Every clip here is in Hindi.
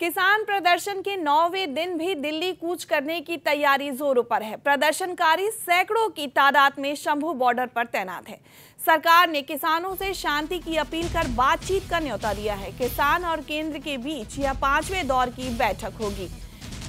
किसान प्रदर्शन के नौवे दिन भी दिल्ली कूच करने की तैयारी जोरों पर है प्रदर्शनकारी सैकड़ों की तादाद में शंभू बॉर्डर पर तैनात है सरकार ने किसानों से शांति की अपील कर बातचीत का न्योता दिया है किसान और केंद्र के बीच यह पांचवें दौर की बैठक होगी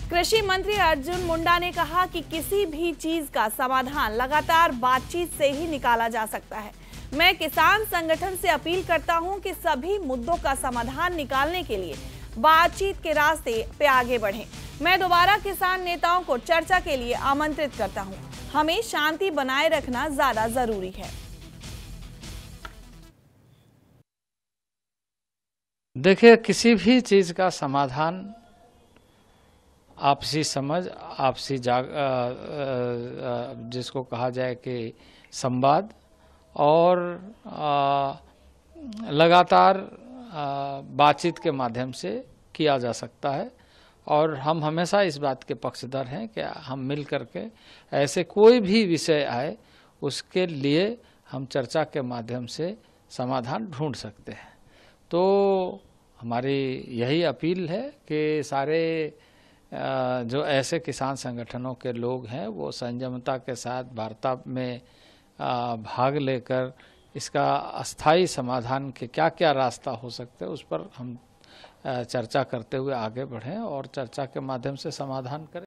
कृषि मंत्री अर्जुन मुंडा ने कहा कि किसी भी चीज का समाधान लगातार बातचीत से ही निकाला जा सकता है मैं किसान संगठन से अपील करता हूं कि सभी मुद्दों का समाधान निकालने के लिए बातचीत के रास्ते पे आगे बढ़े मैं दोबारा किसान नेताओं को चर्चा के लिए आमंत्रित करता हूँ हमें शांति बनाए रखना ज्यादा जरूरी है देखिए किसी भी चीज का समाधान आपसी समझ आपसी जाग आ, आ, जिसको कहा जाए कि संवाद और आ, लगातार बातचीत के माध्यम से किया जा सकता है और हम हमेशा इस बात के पक्षधर हैं कि हम मिल करके ऐसे कोई भी विषय आए उसके लिए हम चर्चा के माध्यम से समाधान ढूंढ सकते हैं तो हमारी यही अपील है कि सारे जो ऐसे किसान संगठनों के लोग हैं वो संयमता के साथ वार्ता में भाग लेकर इसका अस्थाई समाधान के क्या क्या रास्ता हो सकते हैं उस पर हम चर्चा करते हुए आगे बढ़ें और चर्चा के माध्यम से समाधान करें